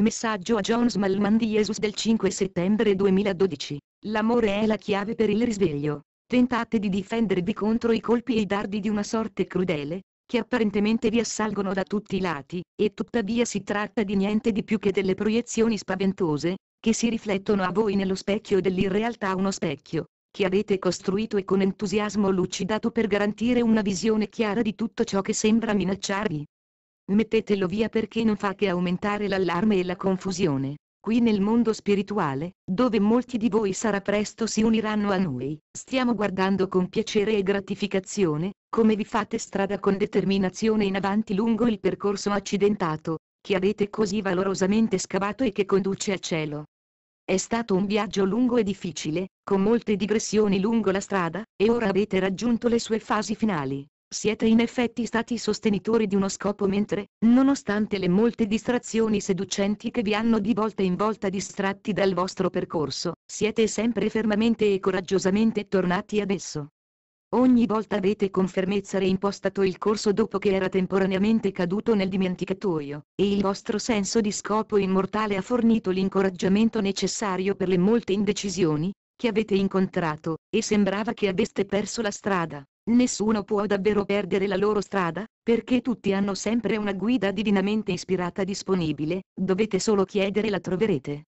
Messaggio a John Malman di Jesus del 5 settembre 2012. L'amore è la chiave per il risveglio. Tentate di difendervi contro i colpi e i dardi di una sorte crudele, che apparentemente vi assalgono da tutti i lati, e tuttavia si tratta di niente di più che delle proiezioni spaventose, che si riflettono a voi nello specchio dell'irrealtà uno specchio, che avete costruito e con entusiasmo lucidato per garantire una visione chiara di tutto ciò che sembra minacciarvi. Mettetelo via perché non fa che aumentare l'allarme e la confusione. Qui nel mondo spirituale, dove molti di voi sarà presto si uniranno a noi, stiamo guardando con piacere e gratificazione, come vi fate strada con determinazione in avanti lungo il percorso accidentato, che avete così valorosamente scavato e che conduce al cielo. È stato un viaggio lungo e difficile, con molte digressioni lungo la strada, e ora avete raggiunto le sue fasi finali. Siete in effetti stati sostenitori di uno scopo mentre, nonostante le molte distrazioni seducenti che vi hanno di volta in volta distratti dal vostro percorso, siete sempre fermamente e coraggiosamente tornati ad esso. Ogni volta avete con fermezza reimpostato il corso dopo che era temporaneamente caduto nel dimenticatoio, e il vostro senso di scopo immortale ha fornito l'incoraggiamento necessario per le molte indecisioni, che avete incontrato, e sembrava che aveste perso la strada. Nessuno può davvero perdere la loro strada, perché tutti hanno sempre una guida divinamente ispirata disponibile, dovete solo chiedere e la troverete.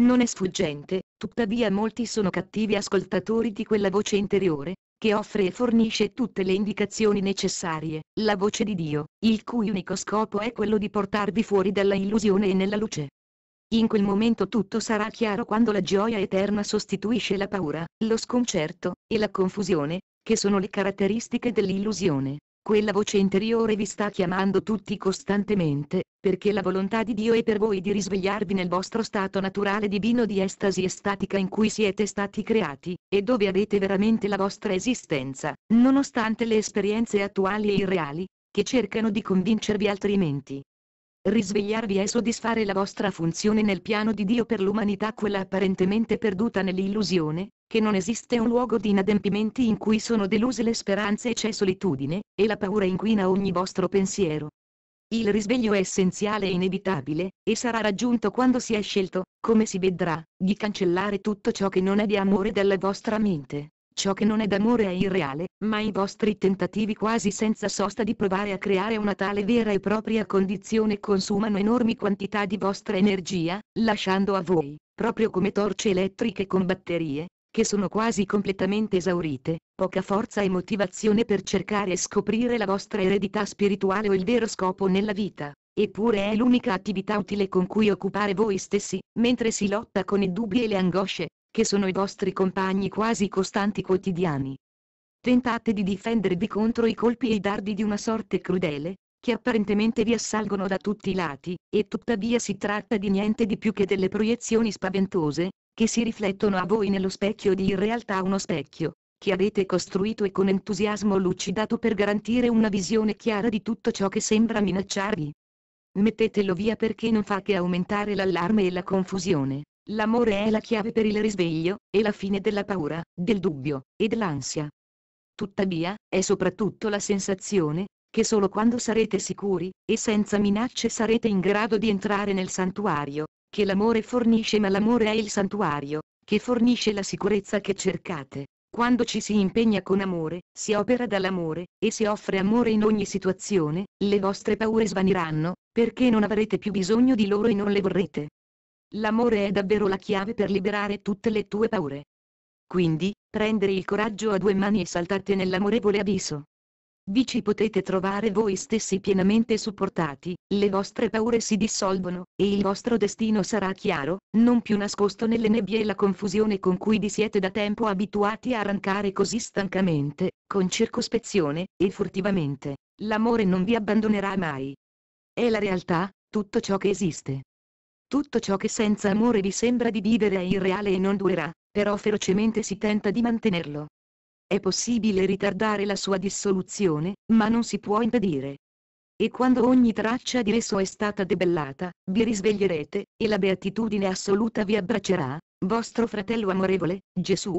Non è sfuggente, tuttavia molti sono cattivi ascoltatori di quella voce interiore, che offre e fornisce tutte le indicazioni necessarie, la voce di Dio, il cui unico scopo è quello di portarvi fuori dalla illusione e nella luce. In quel momento tutto sarà chiaro quando la gioia eterna sostituisce la paura, lo sconcerto, e la confusione, che sono le caratteristiche dell'illusione. Quella voce interiore vi sta chiamando tutti costantemente, perché la volontà di Dio è per voi di risvegliarvi nel vostro stato naturale divino di estasi estatica in cui siete stati creati, e dove avete veramente la vostra esistenza, nonostante le esperienze attuali e irreali, che cercano di convincervi altrimenti risvegliarvi è soddisfare la vostra funzione nel piano di Dio per l'umanità quella apparentemente perduta nell'illusione, che non esiste un luogo di inadempimenti in cui sono deluse le speranze e c'è solitudine, e la paura inquina ogni vostro pensiero. Il risveglio è essenziale e inevitabile, e sarà raggiunto quando si è scelto, come si vedrà, di cancellare tutto ciò che non è di amore dalla vostra mente. Ciò che non è d'amore è irreale, ma i vostri tentativi quasi senza sosta di provare a creare una tale vera e propria condizione consumano enormi quantità di vostra energia, lasciando a voi, proprio come torce elettriche con batterie, che sono quasi completamente esaurite, poca forza e motivazione per cercare e scoprire la vostra eredità spirituale o il vero scopo nella vita. Eppure è l'unica attività utile con cui occupare voi stessi, mentre si lotta con i dubbi e le angosce, che sono i vostri compagni quasi costanti quotidiani. Tentate di difendervi contro i colpi e i dardi di una sorte crudele, che apparentemente vi assalgono da tutti i lati, e tuttavia si tratta di niente di più che delle proiezioni spaventose, che si riflettono a voi nello specchio di in realtà uno specchio, che avete costruito e con entusiasmo lucidato per garantire una visione chiara di tutto ciò che sembra minacciarvi. Mettetelo via perché non fa che aumentare l'allarme e la confusione. L'amore è la chiave per il risveglio, e la fine della paura, del dubbio, e dell'ansia. Tuttavia, è soprattutto la sensazione, che solo quando sarete sicuri, e senza minacce sarete in grado di entrare nel santuario, che l'amore fornisce ma l'amore è il santuario, che fornisce la sicurezza che cercate. Quando ci si impegna con amore, si opera dall'amore, e si offre amore in ogni situazione, le vostre paure svaniranno, perché non avrete più bisogno di loro e non le vorrete. L'amore è davvero la chiave per liberare tutte le tue paure. Quindi, prendere il coraggio a due mani e saltate nell'amorevole abisso. Vi ci potete trovare voi stessi pienamente supportati, le vostre paure si dissolvono, e il vostro destino sarà chiaro, non più nascosto nelle nebbie e la confusione con cui vi siete da tempo abituati a arrancare così stancamente, con circospezione, e furtivamente. L'amore non vi abbandonerà mai. È la realtà, tutto ciò che esiste. Tutto ciò che senza amore vi sembra di vivere è irreale e non durerà, però ferocemente si tenta di mantenerlo. È possibile ritardare la sua dissoluzione, ma non si può impedire. E quando ogni traccia di esso è stata debellata, vi risveglierete, e la beatitudine assoluta vi abbraccerà, vostro fratello amorevole, Gesù,